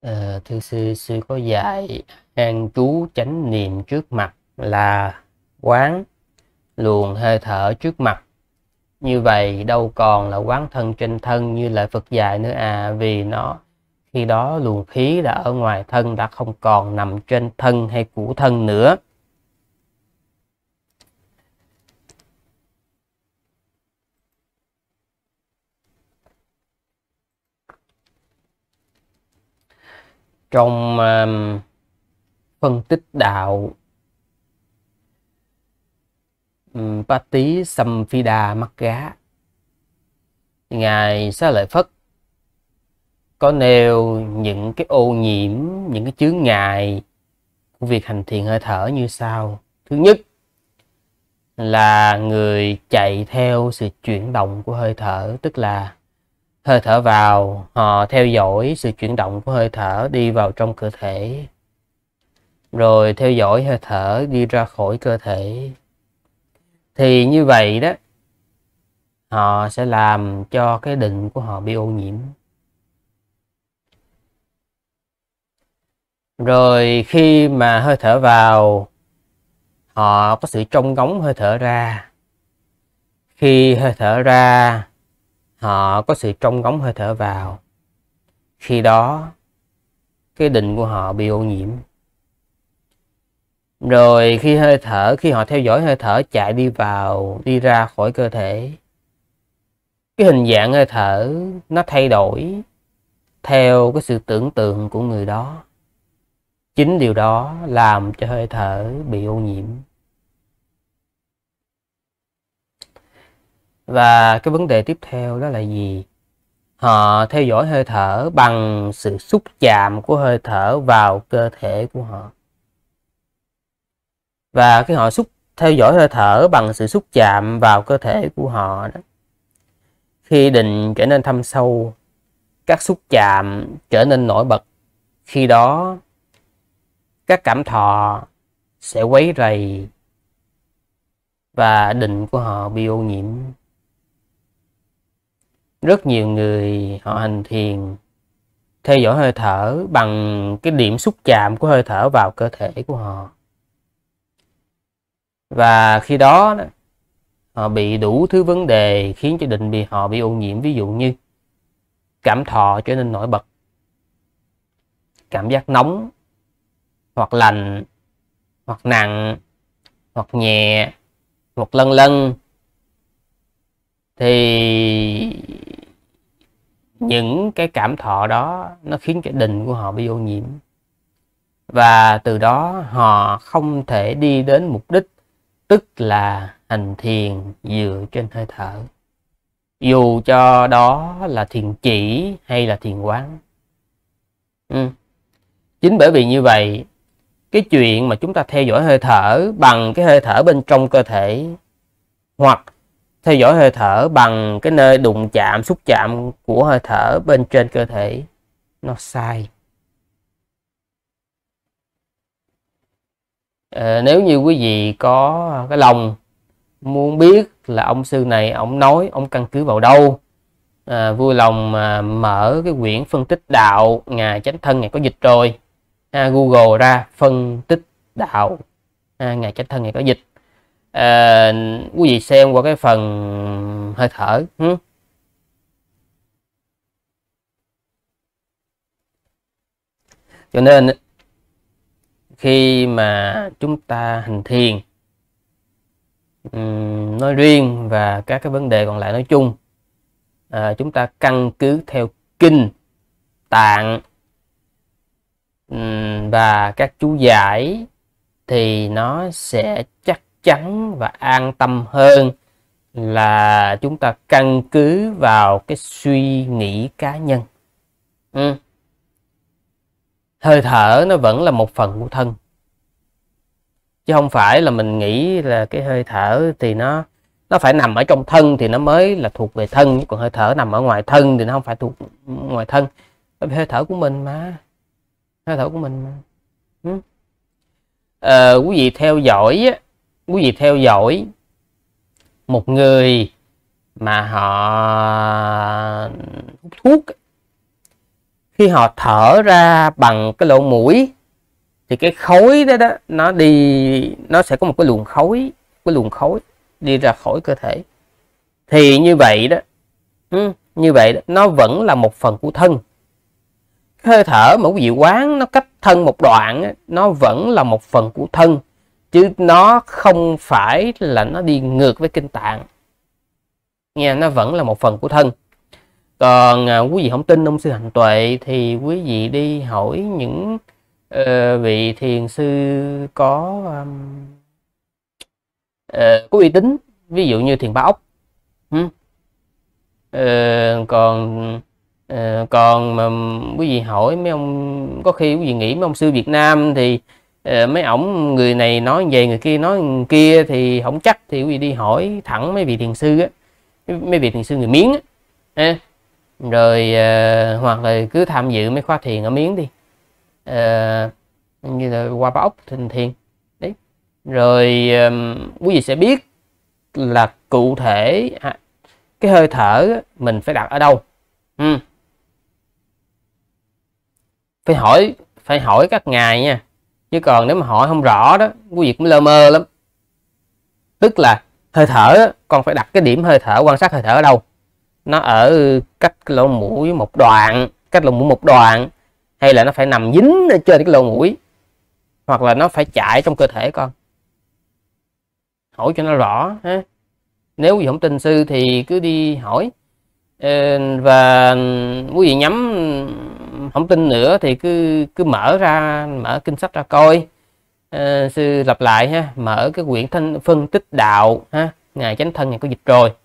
à, thưa sư sư có dạy an chú chánh niệm trước mặt là quán luồng hơi thở trước mặt như vậy đâu còn là quán thân trên thân như lời Phật dạy nữa à vì nó khi đó luồng khí đã ở ngoài thân đã không còn nằm trên thân hay củ thân nữa trong um, phân tích đạo um, Pati Samphida Magga ngài sa Lợi Phất có nêu những cái ô nhiễm những cái chướng ngại của việc hành thiền hơi thở như sau thứ nhất là người chạy theo sự chuyển động của hơi thở tức là hơi thở vào họ ờ, theo dõi sự chuyển động của hơi thở đi vào trong cơ thể rồi theo dõi hơi thở đi ra khỏi cơ thể thì như vậy đó họ sẽ làm cho cái định của họ bị ô nhiễm rồi khi mà hơi thở vào họ có sự trông ngóng hơi thở ra khi hơi thở ra họ có sự trông ngóng hơi thở vào khi đó cái định của họ bị ô nhiễm rồi khi hơi thở khi họ theo dõi hơi thở chạy đi vào đi ra khỏi cơ thể cái hình dạng hơi thở nó thay đổi theo cái sự tưởng tượng của người đó chính điều đó làm cho hơi thở bị ô nhiễm và cái vấn đề tiếp theo đó là gì họ theo dõi hơi thở bằng sự xúc chạm của hơi thở vào cơ thể của họ và cái họ xúc theo dõi hơi thở bằng sự xúc chạm vào cơ thể của họ đó khi định trở nên thâm sâu các xúc chạm trở nên nổi bật khi đó các cảm thọ sẽ quấy rầy và định của họ bị ô nhiễm rất nhiều người họ hành thiền theo dõi hơi thở bằng cái điểm xúc chạm của hơi thở vào cơ thể của họ và khi đó họ bị đủ thứ vấn đề khiến cho định bị họ bị ô nhiễm ví dụ như cảm thọ trở nên nổi bật cảm giác nóng hoặc lành hoặc nặng hoặc nhẹ hoặc lân lân thì những cái cảm thọ đó nó khiến cái đình của họ bị ô nhiễm và từ đó họ không thể đi đến mục đích tức là hành thiền dựa trên hơi thở dù cho đó là thiền chỉ hay là thiền quán ừ. chính bởi vì như vậy cái chuyện mà chúng ta theo dõi hơi thở bằng cái hơi thở bên trong cơ thể hoặc theo dõi hơi thở bằng cái nơi đụng chạm xúc chạm của hơi thở bên trên cơ thể nó sai à, nếu như quý vị có cái lòng muốn biết là ông sư này ông nói ông căn cứ vào đâu à, vui lòng mà mở cái quyển phân tích đạo ngài chánh thân ngài có dịch rồi à, google ra phân tích đạo à, ngài chánh thân ngài có dịch à, quý vị xem qua cái phần hơi thở hmm? cho nên khi mà chúng ta hành thiền nói riêng và các cái vấn đề còn lại nói chung à, chúng ta căn cứ theo kinh tạng và các chú giải thì nó sẽ chắc chắn và an tâm hơn là chúng ta căn cứ vào cái suy nghĩ cá nhân ừ. hơi thở nó vẫn là một phần của thân chứ không phải là mình nghĩ là cái hơi thở thì nó nó phải nằm ở trong thân thì nó mới là thuộc về thân còn hơi thở nằm ở ngoài thân thì nó không phải thuộc ngoài thân hơi thở của mình mà hơi thở của mình mà ừ. à, quý vị theo dõi á, quý vị theo dõi một người mà họ hút thuốc khi họ thở ra bằng cái lỗ mũi thì cái khối đó đó nó đi nó sẽ có một cái luồng khối cái luồng khối đi ra khỏi cơ thể thì như vậy đó ừ, như vậy đó, nó vẫn là một phần của thân hơi thở mà quý vị quán nó cách thân một đoạn nó vẫn là một phần của thân chứ nó không phải là nó đi ngược với kinh tạng nha nó vẫn là một phần của thân còn à, quý vị không tin ông sư hành tuệ thì quý vị đi hỏi những uh, vị thiền sư có um, uh, có uy tín ví dụ như thiền ba ốc uh, còn uh, còn mà quý vị hỏi mấy ông có khi quý vị nghĩ mấy ông sư Việt Nam thì Ờ, mấy ổng người này nói về người kia nói người kia thì không chắc thì quý vị đi hỏi thẳng mấy vị thiền sư á mấy vị thiền sư người miếng á rồi ờ, hoặc là cứ tham dự mấy khóa thiền ở miếng đi ờ, như là qua bá ốc thiền thiền đấy rồi quý vị sẽ biết là cụ thể à, cái hơi thở mình phải đặt ở đâu phải hỏi phải hỏi các ngài nha chứ còn nếu mà hỏi không rõ đó quý vị cũng lơ mơ lắm tức là hơi thở đó, con phải đặt cái điểm hơi thở quan sát hơi thở ở đâu nó ở cách lỗ mũi một đoạn cách lỗ mũi một đoạn hay là nó phải nằm dính ở trên cái lỗ mũi hoặc là nó phải chạy trong cơ thể con hỏi cho nó rõ ha nếu quý vị không tin sư thì cứ đi hỏi ờ, và quý vị nhắm không tin nữa thì cứ cứ mở ra mở kinh sách ra coi à, sư lặp lại ha mở cái quyển thanh phân tích đạo ha ngài chánh thân ngài có dịch rồi